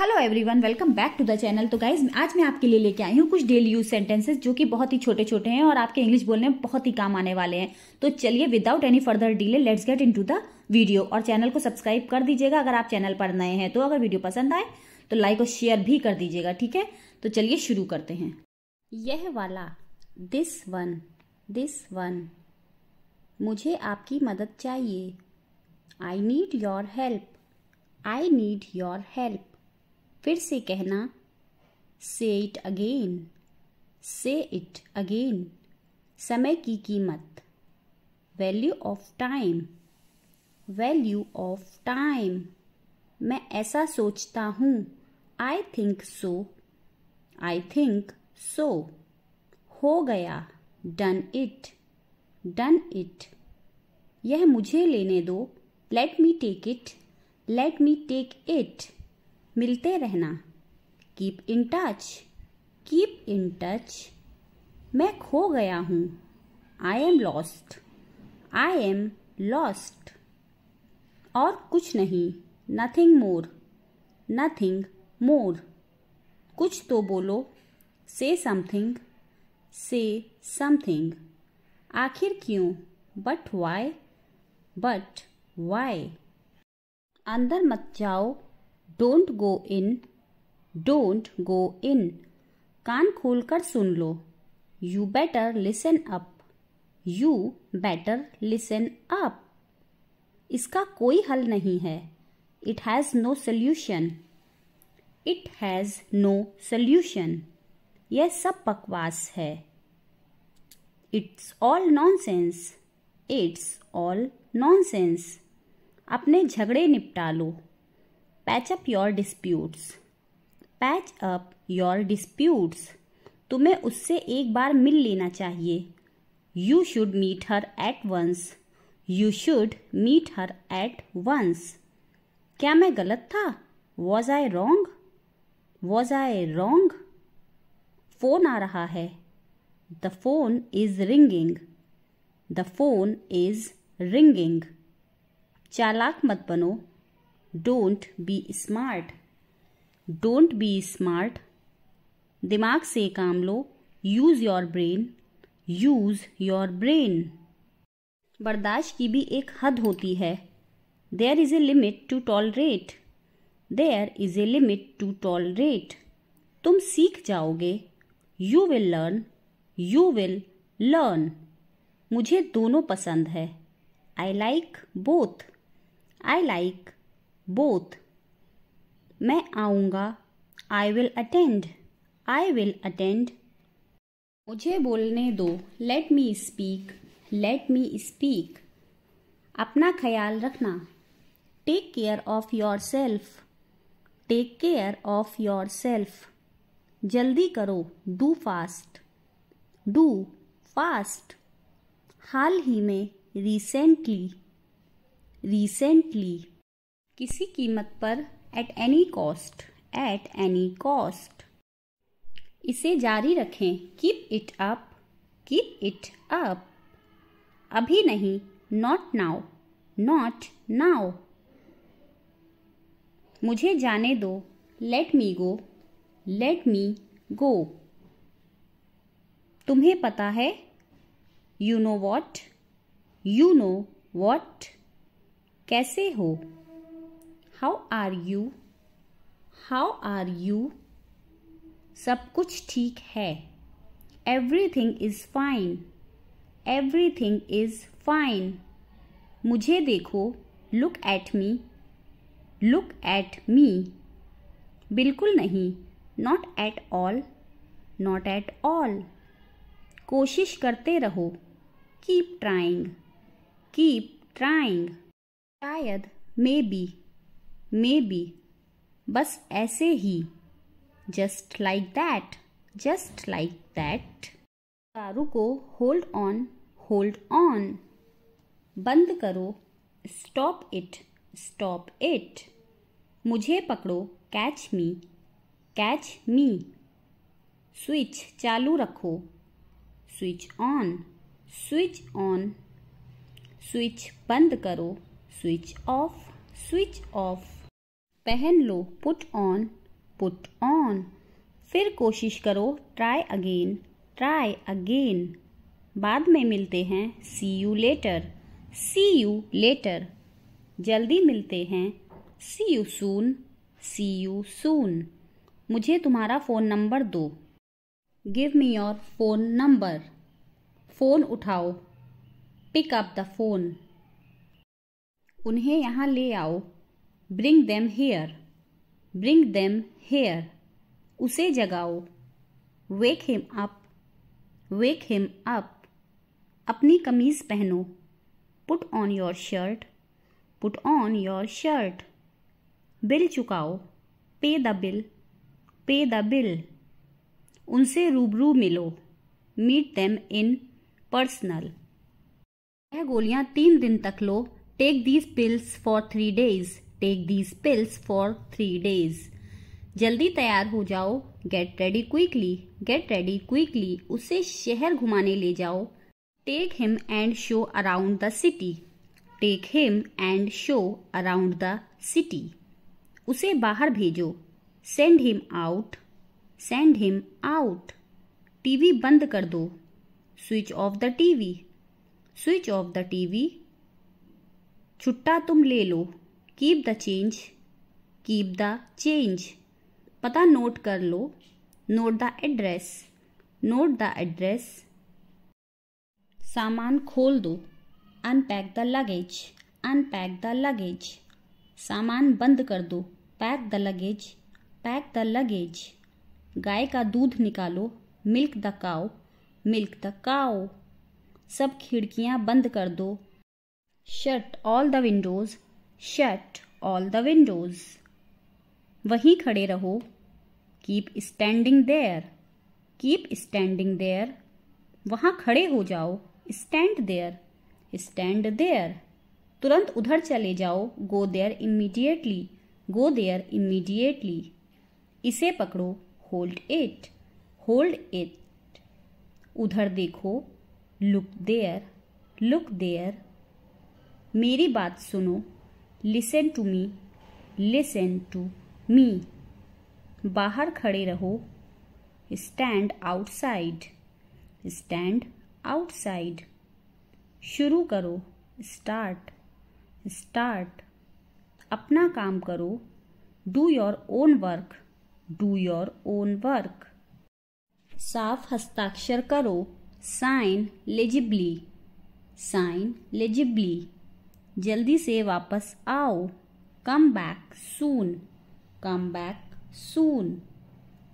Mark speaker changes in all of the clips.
Speaker 1: hello everyone welcome back to the channel तो guys आज मैं आपके लिए लेके आई हूँ कुछ डेली यूज सेंटेंसेस जो कि बहुत ही छोटे छोटे हैं और आपके इंग्लिश बोलने में बहुत ही काम आने वाले हैं तो चलिए without any further delay let's get into the video और चैनल को सब्सक्राइब कर दीजिएगा अगर आप चैनल पर नए हैं तो अगर वीडियो पसंद आए तो लाइक और शेयर भी कर दीजिएगा ठीक है तो चलिए शुरू करते हैं यह वाला दिस वन दिस वन मुझे आपकी मदद चाहिए I need your help I need your help फिर से कहना say it again say it again समय की कीमत value of time value of time मैं ऐसा सोचता हूँ I think so I think so हो गया डन इट डन इट यह मुझे लेने दो let me take it let me take it मिलते रहना keep in touch keep in touch मैं खो गया हूँ I am lost I am lost और कुछ नहीं नथिंग मोर नथिंग मोर कुछ तो बोलो से समथिंग से समथिंग आखिर क्यों बट वाई बट वाई अंदर मत जाओ don't go in don't go इन कान खोलकर सुन लो you better listen up you better listen up इसका कोई हल नहीं है it has no solution it has no solution यह सब बकवास है it's all nonsense it's all nonsense अपने झगड़े निपटा लो patch up your disputes patch up your disputes तुम्हें उससे एक बार मिल लेना चाहिए you should meet her at once you should meet her at once क्या मैं गलत था was I wrong was I wrong phone आ रहा है the phone is ringing the phone is ringing चालाक मत बनो don't be smart don't be smart दिमाग से काम लो use your brain use your brain बर्दाश्त की भी एक हद होती है there is a limit to tolerate there is a limit to tolerate तुम सीख जाओगे you will learn you will learn मुझे दोनों पसंद है I like both I like both मैं आऊँगा I will attend I will attend मुझे बोलने दो let me speak let me speak अपना ख्याल रखना take care of yourself take care of yourself जल्दी करो डू फास्ट डू फास्ट हाल ही में रिसेंटली रिसेंटली किसी कीमत पर at any cost at any cost इसे जारी रखें keep it up keep it up अभी नहीं नॉट नाउ नॉट नाउ मुझे जाने दो लेट मी गो लेट मी गो तुम्हें पता है you know what you know what कैसे हो how are you how are you सब कुछ ठीक है everything is fine everything is fine मुझे देखो look at me look at me बिल्कुल नहीं not at all not at all कोशिश करते रहो कीप ट्राइंग कीप ट्राइंग शायद मे बी मे बी बस ऐसे ही just like that just like that दारू को होल्ड ऑन होल्ड ऑन बंद करो स्टॉप इट स्टॉप इट मुझे पकड़ो catch me catch me switch चालू रखो switch on switch on switch बंद करो स्विच ऑफ स्विच ऑफ पहन लो पुट ऑन पुट ऑन फिर कोशिश करो ट्राई अगेन ट्राई अगेन बाद में मिलते हैं see you later see you later जल्दी मिलते हैं see you soon C you soon मुझे तुम्हारा फ़ोन नंबर दो give me your phone number phone उठाओ पिक अप द फ़ोन उन्हें यहाँ ले आओ bring them here bring them here उसे जगाओ wake him up wake him up अपनी कमीज पहनो put on your shirt put on your shirt bill चुकाओ pay the bill pay the bill उनसे रूबरू मिलो मीट देम इन पर्सनल यह गोलियां तीन दिन तक लो take these pills for three days take these pills for three days जल्दी तैयार हो जाओ get ready quickly get ready quickly उसे शहर घुमाने ले जाओ take him and show around the city take him and show around the city उसे बाहर भेजो send him out send him out TV बंद कर दो switch off the TV switch off the TV छुट्टा तुम ले लो keep the change keep the change पता नोट कर लो note the address note the address सामान खोल दो unpack the luggage unpack the luggage सामान बंद कर दो pack the luggage pack the luggage गाय का दूध निकालो milk the cow milk the cow सब खिड़कियाँ बंद कर दो shut all the windows shut all the windows वहीं खड़े रहो keep standing there keep standing there वहाँ खड़े हो जाओ स्टैंड देयर स्टैंड देयर तुरंत उधर चले जाओ go there immediately go there immediately इसे पकड़ो होल्ड इट होल्ड इट उधर देखो लुक देयर लुक देयर मेरी बात सुनो listen to me listen to me बाहर खड़े रहो स्टैंड आउटसाइड स्टैंड आउटसाइड शुरू करो स्टार्ट स्टार्ट अपना काम करो do your own work do your own work साफ हस्ताक्षर करो साइन लेजिबली साइन लेजिबली जल्दी से वापस आओ come back soon come back soon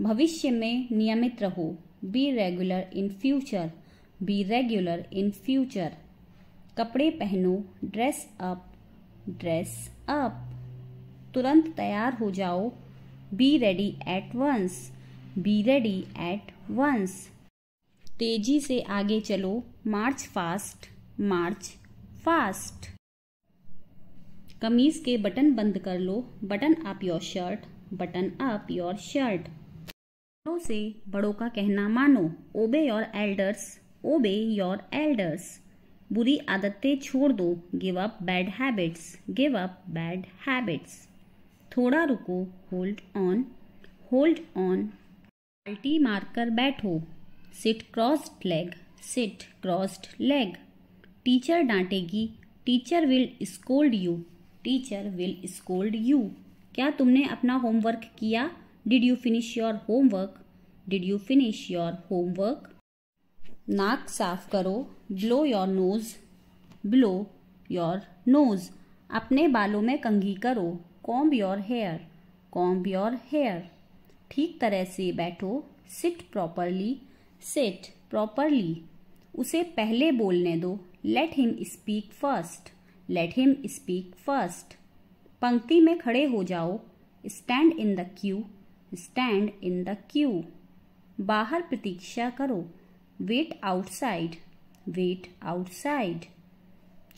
Speaker 1: भविष्य में नियमित रहो be regular in future be regular in future कपड़े पहनो ड्रेस अप ड्रेस अप तुरंत तैयार हो जाओ be ready at once be ready at once तेजी से आगे चलो मार्च फास्ट मार्च फास्ट कमीज़ के बटन बंद कर लो button up your shirt button up your shirt बड़ों से बड़ों का कहना मानो obey your elders obey your elders बुरी आदतें छोड़ दो give up bad habits give up bad habits थोड़ा रुको होल्ड ऑन होल्ड ऑन पाल्टी मारकर बैठो sit crossed leg sit crossed leg teacher डांटेगी teacher will scold you teacher will scold you क्या तुमने अपना होमवर्क किया did you finish your homework did you finish your homework नाक साफ करो blow your nose blow your nose अपने बालों में कंघी करो comb your hair comb your hair ठीक तरह से बैठो सिट प्रॉपरली सिट प्रॉपरली उसे पहले बोलने दो let him speak first let him speak first पंक्ति में खड़े हो जाओ stand in the queue stand in the queue बाहर प्रतीक्षा करो वेट आउटसाइड वेट आउटसाइड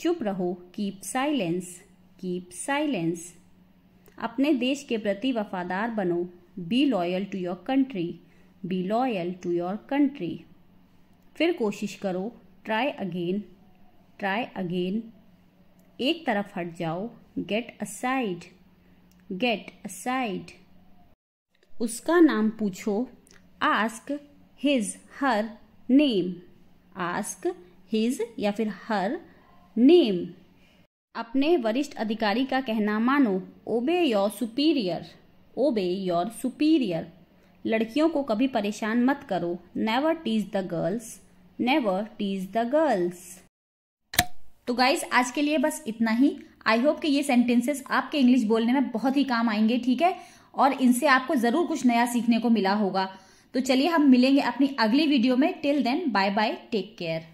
Speaker 1: चुप रहो कीप साइलेंस कीप साइलेंस अपने देश के प्रति वफादार बनो be loyal to your country be loyal to your country फिर कोशिश करो ट्राई अगेन ट्राई अगेन एक तरफ हट जाओ गेट असाइड गेट असाइड उसका नाम पूछो ask his her name ask his या फिर हर नेम अपने वरिष्ठ अधिकारी का कहना मानो obey your superior obey your superior लड़कियों को कभी परेशान मत करो never tease the girls never tease the girls तो गाइज आज के लिए बस इतना ही आई होप कि ये सेंटेंसेस आपके इंग्लिश बोलने में बहुत ही काम आएंगे ठीक है और इनसे आपको ज़रूर कुछ नया सीखने को मिला होगा तो चलिए हम मिलेंगे अपनी अगली वीडियो में till then bye bye take care